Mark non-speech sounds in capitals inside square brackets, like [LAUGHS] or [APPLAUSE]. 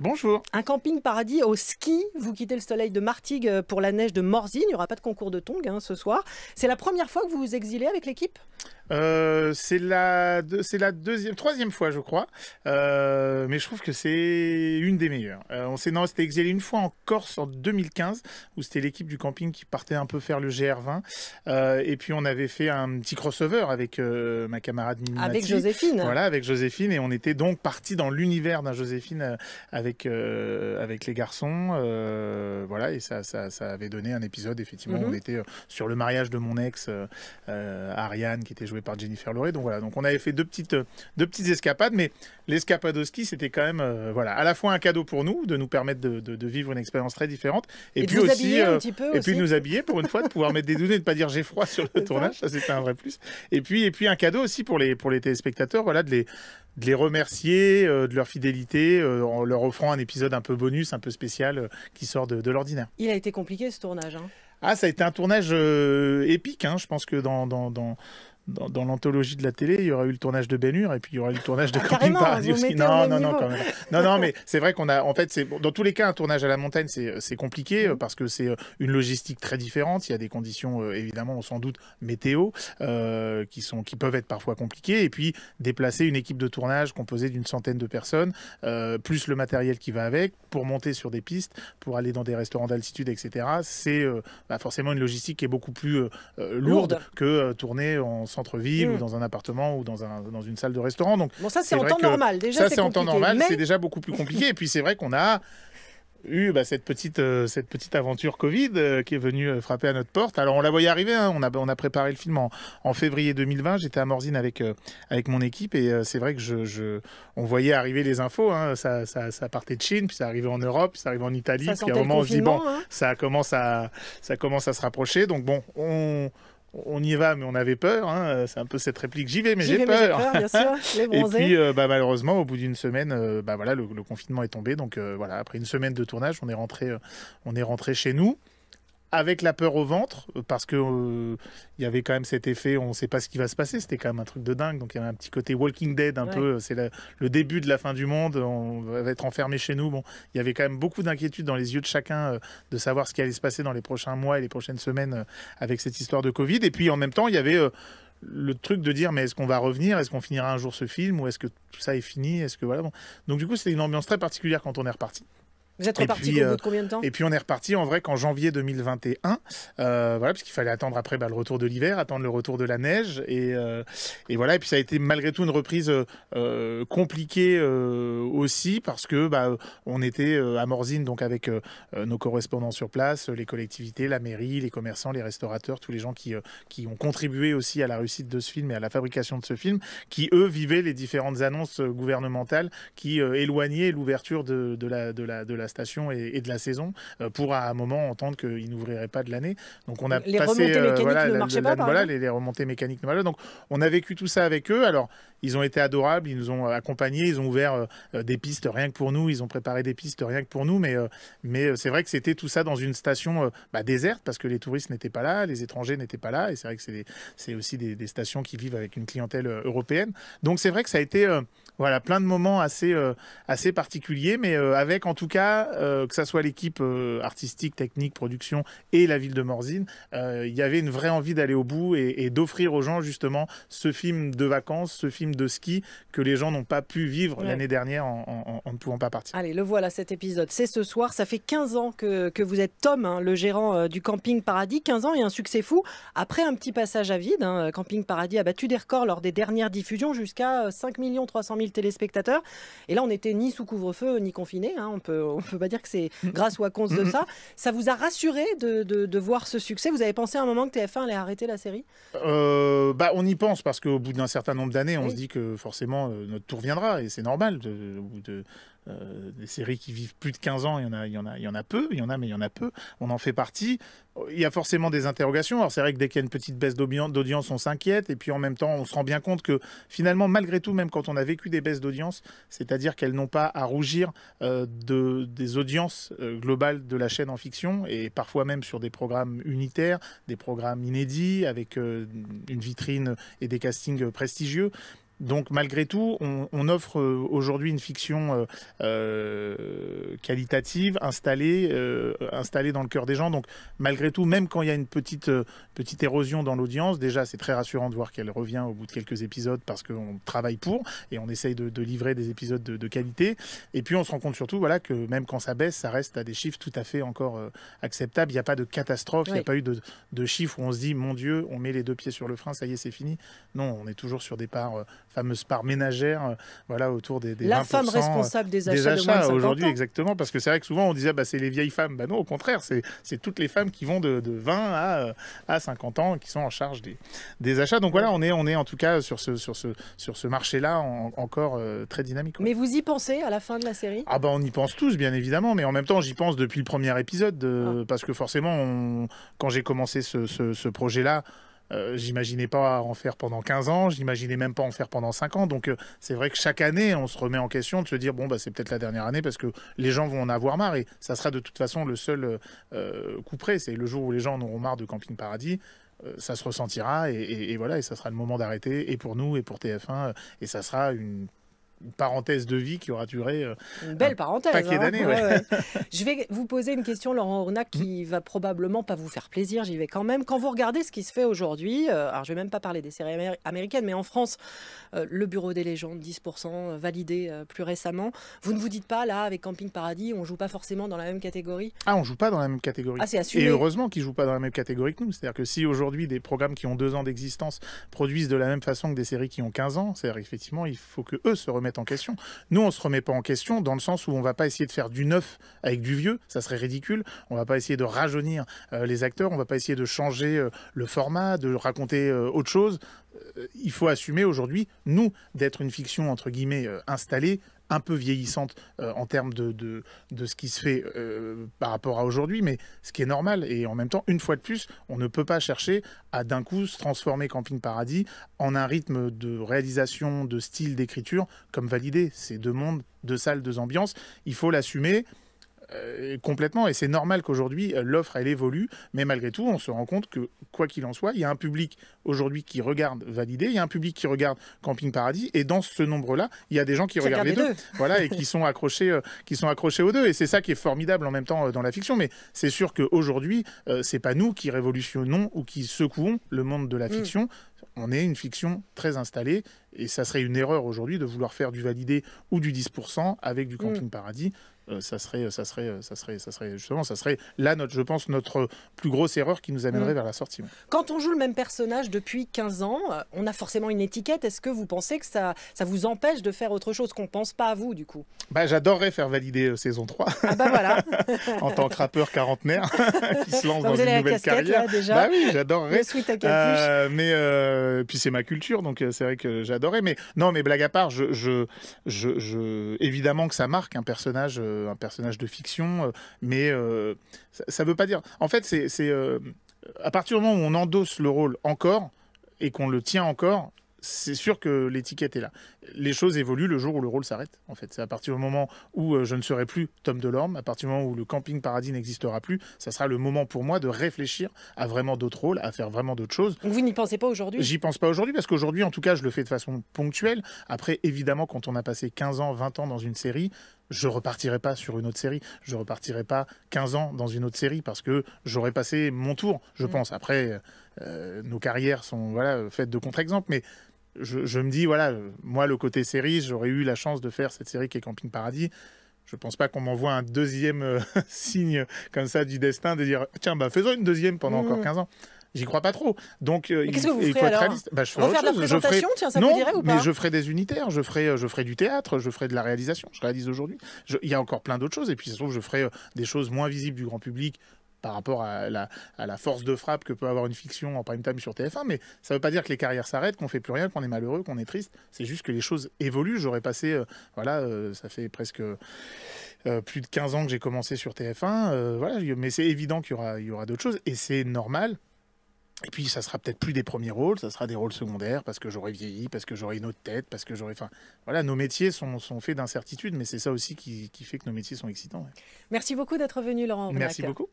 Bonjour. Un camping paradis au ski. Vous quittez le soleil de Martigues pour la neige de Morzine. Il n'y aura pas de concours de tongs hein, ce soir. C'est la première fois que vous vous exilez avec l'équipe euh, c'est la, la deuxième, troisième fois, je crois. Euh, mais je trouve que c'est une des meilleures. Euh, on s'est c'était exilé une fois en Corse en 2015, où c'était l'équipe du camping qui partait un peu faire le GR20. et puis on avait fait un petit crossover avec ma camarade Avec Joséphine. Voilà, avec Joséphine. Et on était donc parti dans l'univers d'un Joséphine avec, avec les garçons. voilà, et ça, ça, ça, avait donné un épisode, effectivement. Mhm. On était sur le mariage de mon ex, Ariane, qui était par Jennifer Loré. Donc voilà, donc on avait fait deux petites, euh, deux petites escapades, mais l'escapade au ski, c'était quand même euh, voilà, à la fois un cadeau pour nous, de nous permettre de, vivre une expérience très différente, et, euh, puis aussi, et puis nous habiller pour une fois, de pouvoir mettre des données et de pas dire j'ai froid sur le tournage, ça, c'était un vrai plus. Et puis, et puis un cadeau aussi pour les, pour les téléspectateurs, voilà, de les, de les remercier de leur fidélité en leur offrant un épisode un peu bonus, un peu spécial qui sort de, l'ordinaire. Il a été compliqué ce tournage. Hein. Ah, ça a été un tournage épique. Hein. Je pense que dans, dans, dans, dans, l'anthologie de la télé, il y aura eu le tournage de Ben et puis il y aura eu le tournage de ah, Camping Paradis Non, non, non, non, non, mais c'est vrai qu'on a, en fait, c'est dans tous les cas, un tournage à la montagne, c'est compliqué mm. euh, parce que c'est euh, une logistique très différente. Il y a des conditions euh, évidemment, sans doute météo, qui sont, qui peuvent être parfois compliquées. Et puis déplacer une équipe de tournage composée d'une centaine de personnes, plus le matériel qui va avec, pour monter sur des pistes, pour aller dans des restaurants d'altitude, etc. C'est bah, forcément une logistique qui est beaucoup plus lourde, lourde. que tourner en centre-ville ou mm. dans un appartement ou dans, un, dans une salle de restaurant. Donc, bon, ça, c'est en temps normal. Déjà, ça, c'est en temps normal. C'est déjà beaucoup plus compliqué. Et puis, c'est vrai qu'on a eu bah, cette, petite, euh, cette petite aventure Covid euh, qui est venue euh, frapper à notre porte. Alors on la voyait arriver, hein. on, a, on a préparé le film en, février 2020, j'étais à Morzine avec, avec mon équipe et c'est vrai que je, on voyait arriver les infos, hein. ça, ça, partait de Chine, puis ça arrivait en Europe, puis ça arrivait en Italie, ça puis à un moment on dit bon, hein. ça, commence à, ça commence à se rapprocher, donc bon, on on y va, mais on avait peur. Hein. C'est un peu cette réplique j'y vais, mais j'ai peur. peur bien sûr, [LAUGHS] et puis, euh, bah, malheureusement, au bout d'une semaine, euh, bah, voilà, le, confinement est tombé. Donc, euh, voilà, après une semaine de tournage, on est rentré, on est rentré chez nous avec la peur au ventre, euh, parce que euh, il y avait quand même cet effet, on ne sait pas ce qui va se passer, c'était quand même un truc de dingue, donc il y avait un petit côté Walking Dead un peu, c'est le début de la fin du monde, on va être enfermé chez nous, bon, il y avait quand même beaucoup d'inquiétude dans les yeux de chacun euh, de savoir ce qui allait se passer dans les prochains mois et les prochaines semaines avec cette histoire de Covid, et puis en même temps, il y avait le truc de dire mais est-ce qu'on va revenir est-ce qu'on finira un jour ce film ou est-ce que tout ça est fini est-ce que voilà donc du coup c'était une ambiance très particulière quand on est reparti vous êtes reparti au euh, bout de combien de temps Et puis on est reparti en vrai qu'en janvier 2021, euh, voilà, parce qu'il fallait attendre après bah, le retour de l'hiver, attendre le retour de la neige, et, euh, et, voilà. Et puis ça a été malgré tout une reprise euh, compliquée aussi parce que bah, on était à Morzine, donc avec nos correspondants sur place, les collectivités, la mairie, les commerçants, les restaurateurs, tous les gens qui qui ont contribué aussi à la réussite de ce film et à la fabrication de ce film, qui eux vivaient les différentes annonces gouvernementales qui éloignaient l'ouverture de, la de la station et, de la saison euh, pour à un moment entendre qu'ils n'ouvriraient pas de l'année. Donc on a les passé euh, voilà, les, remontées mécaniques Donc on a vécu tout ça avec eux. Alors ils ont été adorables, ils nous ont euh, accompagnés, ils ont ouvert des pistes rien que pour nous, ils ont préparé des pistes rien que pour nous, mais, mais c'est vrai que c'était tout ça dans une station bah, déserte parce que les touristes n'étaient pas là, les étrangers n'étaient pas là, et c'est vrai que c'est aussi des, des, stations qui vivent avec une clientèle européenne. Donc c'est vrai que ça a été voilà, plein de moments assez, euh, assez particuliers, mais euh, avec en tout cas, euh, que ça soit l'équipe artistique, technique, production et la ville de Morzine, il y avait une vraie envie d'aller au bout et, d'offrir aux gens justement ce film de vacances, ce film de ski que les gens n'ont pas pu vivre l'année dernière en, ne pouvant pas partir. Allez, le voilà cet épisode. C'est ce soir, ça fait 15 ans que, vous êtes Tom, hein, le gérant du Camping Paradis. 15 ans et un succès fou. Après un petit passage à vide, hein, Camping Paradis a battu des records lors des dernières diffusions jusqu'à 5 300 000 000 téléspectateurs. Et là, on n'était ni sous couvre-feu, ni confiné. Hein. On peut, ne on peut pas dire que c'est grâce ou à cause de ça. Ça vous a rassuré de, de, voir ce succès Vous avez pensé à un moment que TF1 allait arrêter la série euh, bah, On y pense parce qu'au bout d'un certain nombre d'années, on se dit que forcément, euh, notre tour viendra. Et c'est normal. De, de, euh, des séries qui vivent plus de 15 ans, il y, en a, y en a, y en a peu, il y en a, mais il y en a peu. On en fait partie. Il y a forcément des interrogations. Alors, c'est vrai que dès qu'il y a une petite baisse d'audience, on s'inquiète. Et puis, en même temps, on se rend bien compte que finalement, malgré tout, même quand on a vécu des baisses d'audience, c'est-à-dire qu'elles n'ont pas à rougir euh, des audiences euh, globales de la chaîne en fiction, et parfois même sur des programmes unitaires, des programmes inédits, avec une vitrine et des castings prestigieux. Donc malgré tout, on, offre euh, aujourd'hui une fiction euh, euh, qualitative, installée, dans le cœur des gens. Donc malgré tout, même quand il y a une petite, petite érosion dans l'audience, déjà c'est très rassurant de voir qu'elle revient au bout de quelques épisodes parce qu'on travaille pour et on essaye de, livrer des épisodes de, qualité. Et puis on se rend compte surtout voilà, que même quand ça baisse, ça reste à des chiffres tout à fait encore acceptables. Il n'y a pas de catastrophe, il n'y a pas eu de, de chiffres où on se dit mon Dieu, on met les deux pieds sur le frein, ça y est, c'est fini. Non, on est toujours sur des parts fameuse part ménagère euh, voilà, autour des, des La femme euh, responsable des achats, de aujourd'hui, exactement. Parce que c'est vrai que souvent on disait bah, c'est les vieilles femmes. Bah non, au contraire, c'est toutes les femmes qui vont de, 20 à, euh, à 50 ans qui sont en charge des, achats. Donc voilà, on est, on est en tout cas sur ce, sur ce, sur ce marché-là encore très dynamique. Mais vous y pensez à la fin de la série Ah bah on y pense tous, bien évidemment. Mais en même temps, j'y pense depuis le premier épisode. Ah. Parce que forcément, quand j'ai commencé ce, ce projet-là, euh, j'imaginais pas en faire pendant 15 ans, j'imaginais même pas en faire pendant 5 ans. Donc euh, c'est vrai que chaque année, on se remet en question de se dire bon bah c'est peut-être la dernière année parce que les gens vont en avoir marre et ça sera de toute façon le seul euh, coup près. C'est le jour où les gens en auront marre de Camping Paradis. Ça se ressentira et voilà, et ça sera le moment d'arrêter, et pour nous, et pour TF1, et ça sera une une parenthèse de vie qui aura duré euh, une belle un parenthèse, paquet hein. d'années. [LAUGHS] je vais vous poser une question, Laurent Ornac, qui mm. va probablement pas vous faire plaisir. J'y vais quand même. Quand vous regardez ce qui se fait aujourd'hui, euh, alors je vais même pas parler des séries américaines, mais en France, euh, le Bureau des légendes, 10% validé plus récemment. Vous ne vous dites pas là avec Camping Paradis, on joue pas forcément dans la même catégorie Ah, on joue pas dans la même catégorie. Ah, Et heureusement qu'ils jouent pas dans la même catégorie que nous. C'est-à-dire que si aujourd'hui des programmes qui ont deux ans d'existence produisent de la même façon que des séries qui ont 15 ans, c'est-à-dire effectivement il faut que eux se remettent en question. Nous, on se remet pas en question dans le sens où on va pas essayer de faire du neuf avec du vieux, ça serait ridicule. On va pas essayer de rajeunir euh, les acteurs, on va pas essayer de changer euh, le format, de raconter euh, autre chose. il faut assumer aujourd'hui, nous, d'être une fiction entre guillemets installée, un peu vieillissante euh, en termes de, de, ce qui se fait euh, par rapport à aujourd'hui, mais ce qui est normal. Et en même temps, une fois de plus, on ne peut pas chercher à d'un coup se transformer Camping Paradis en un rythme de réalisation, de style d'écriture comme validé. C'est deux mondes, deux salles, deux ambiances. Il faut l'assumer. Euh, complètement, et c'est normal qu'aujourd'hui euh, l'offre elle évolue, mais malgré tout, on se rend compte que quoi qu'il en soit, il y a un public aujourd'hui qui regarde Validé, il y a un public qui regarde Camping Paradis, et dans ce nombre-là, il y a des gens qui, regardent les deux, voilà, et [LAUGHS] qui sont accrochés, euh, qui sont accrochés aux deux, et c'est ça qui est formidable en même temps dans la fiction. Mais c'est sûr que qu'aujourd'hui, c'est pas nous qui révolutionnons ou qui secouons le monde de la mm. fiction. On est une fiction très installée et ça serait une erreur aujourd'hui de vouloir faire du validé ou du 10% avec du mm. camping paradis. Euh, ça serait, euh, ça serait, euh, ça serait, ça serait justement, ça serait là, notre, je pense, notre plus grosse erreur qui nous amènerait mm. vers la sortie. Quand on joue le même personnage depuis 15 ans, on a forcément une étiquette. Est-ce que vous pensez que ça, ça vous empêche de faire autre chose qu'on pense pas à vous du coup bah, j'adorerais faire valider saison 3. Ah bah voilà. [LAUGHS] en tant que rappeur quarantenaire [LAUGHS] qui se lance dans une nouvelle carrière. Bah oui, j'adorerais. mais puis c'est ma culture, donc c'est vrai que j'adore mais non, mais blague à part, je, je, évidemment que ça marque un personnage, euh, un personnage de fiction, euh, mais euh, ça ne veut pas dire. En fait, c'est à partir du moment où on endosse le rôle encore et qu'on le tient encore, c'est sûr que l'étiquette est là les choses évoluent le jour où le rôle s'arrête. En fait, c'est à partir du moment où euh, je ne serai plus Tom Delorme, à partir du moment où le camping paradis n'existera plus, ça sera le moment pour moi de réfléchir à vraiment d'autres rôles, à faire vraiment d'autres choses. vous n'y pensez pas aujourd'hui J'y pense pas aujourd'hui parce qu'aujourd'hui, en tout cas, je le fais de façon ponctuelle. Après, évidemment, quand on a passé 15 ans, 20 ans dans une série, je repartirai pas sur une autre série, je repartirai pas 15 ans dans une autre série parce que j'aurais passé mon tour, je mm. pense. Après, euh, nos carrières sont voilà faites de contre-exemples, mais je, me dis, voilà, moi, le côté série, j'aurais eu la chance de faire cette série qui est Camping Paradis. Je ne pense pas qu'on m'envoie un deuxième euh, [LAUGHS] signe comme ça du destin de dire, tiens, bah, faisons une deuxième pendant encore 15 mmh. ans. J'y crois pas trop. Donc, euh, qu'est-ce que vous bah, je ferai autre La je Tiens, ça ou pas mais je ferai des unitaires, je ferai, euh, je ferai du théâtre, je ferai de la réalisation. Je réalise aujourd'hui. Il y a encore plein d'autres choses. Et puis, ça se trouve, je ferai des choses moins visibles du grand public par rapport à la, à la, force de frappe que peut avoir une fiction en prime time sur TF1, mais ça ne veut pas dire que les carrières s'arrêtent, qu'on fait plus rien, qu'on est malheureux, qu'on est triste. C'est juste que les choses évoluent. J'aurais passé, euh, voilà, euh, ça fait presque euh, plus de 15 ans que j'ai commencé sur TF1, voilà, mais c'est évident qu'il y aura, aura d'autres choses et c'est normal. Et puis, ça sera peut-être plus des premiers rôles, ça sera des rôles secondaires, parce que j'aurai vieilli, parce que j'aurai une autre tête, parce que j'aurai. Enfin, voilà, nos métiers sont, faits d'incertitudes, mais c'est ça aussi qui, fait que nos métiers sont excitants. Merci beaucoup d'être venu, Laurent. Merci beaucoup.